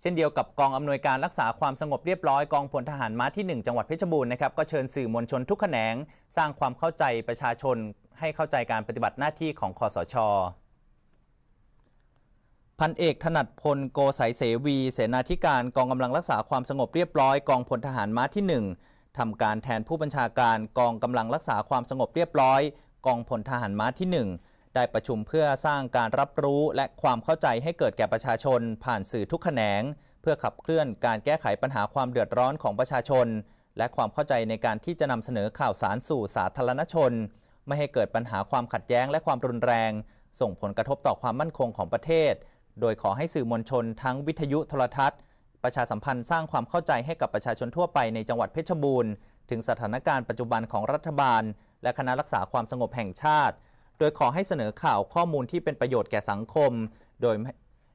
เช่นเดียวกับกองอำนวยการรักษาความสงบเรียบร้อยกองพลทหารม้าที่1จังหวัดเพชรบูรณ์นะครับก็เชิญสื่อมวลชนทุกแขนงสร้างความเข้าใจประชาชนให้เข้าใจการปฏิบัติหน้าที่ของคอสชพันเอกถนัดพลโกสายเสวี เสนาธิการกองกำลังรักษาความสงบเรียบร้อยกองพลทหารม้าที่ 1 ทำการแทนผู้บัญชาการกองกำลังรักษาความสงบเรียบร้อย กองพลทหารม้าที่ 1ได้ประชุมเพื่อสร้างการรับรู้และความเข้าใจให้เกิดแก่ประชาชน ผ่านสื่อทุกแขนง เพื่อขับเคลื่อนการแก้ไขปัญหาความเดือดร้อนของประชาชน และความเข้าใจในการที่จะนำเสนอข่าวสารสู่สาธารณชน ไม่ให้เกิดปัญหาความขัดแย้งและความรุนแรง ส่งผลกระทบต่อความมั่นคงของประเทศ โดยขอให้สื่อมวลชน ทั้งวิทยุโทรทัศน์ ประชาสัมพันธ์สร้างความเข้าใจให้กับประชาชนทั่วไปในจังหวัดเพชรบูรณ์ ถึงสถานการณ์ปัจจุบันของรัฐบาล และคณะรักษาความสงบแห่งชาติโดยขอให้เสนอข่าวข้อมูลที่เป็นประโยชน์แก่สังคม โดย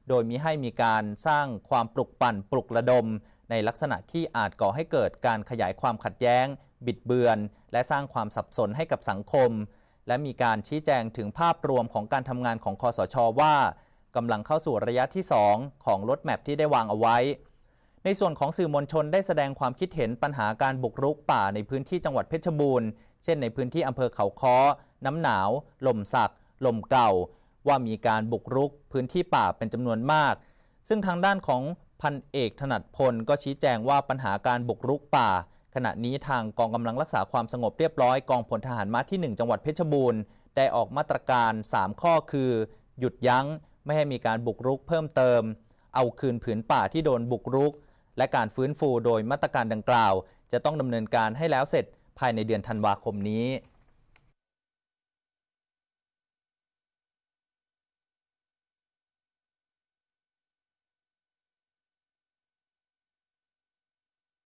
โดยมิให้มีการสร้างความปลุกปั่นปลุกระดม ในลักษณะที่อาจก่อให้เกิดการขยายความขัดแย้ง บิดเบือน และสร้างความสับสนให้กับสังคม และมีการชี้แจงถึงภาพรวมของการทำงานของคอสชว่ากำลังเข้าสู่ระยะที่ 2 ของรถแมพที่ได้วางเอาไว้ในส่วนของสื่อมวลชนได้แสดงความคิดเห็นปัญหาการบุกรุกป่าในพื้นที่จังหวัดเพชรบูรณ์ เช่นในพื้นที่อำเภอเขาค้อ น้ำหนาวลมสักลมเก่า ว่ามีการบุกรุกพื้นที่ป่าเป็นจำนวนมาก ซึ่งทางด้านของพันเอกถนัดพลก็ชี้แจงว่าปัญหาการบุกรุกป่า ขณะนี้ทางกองกำลังรักษาความสงบเรียบร้อย กองพลทหารม้าที่ 1 จังหวัดเพชรบูรณ์ ได้ออกมาตรการ 3 ข้อคือ หยุดยั้งไม่ให้มีการบุกรุกเพิ่มเติม เอาคืนผืนป่าที่โดนบุกรุกและการฟื้นฟูโดยมาตรการดังกล่าวจะต้องดำเนินการให้แล้วเสร็จภายในเดือนธันวาคมนี้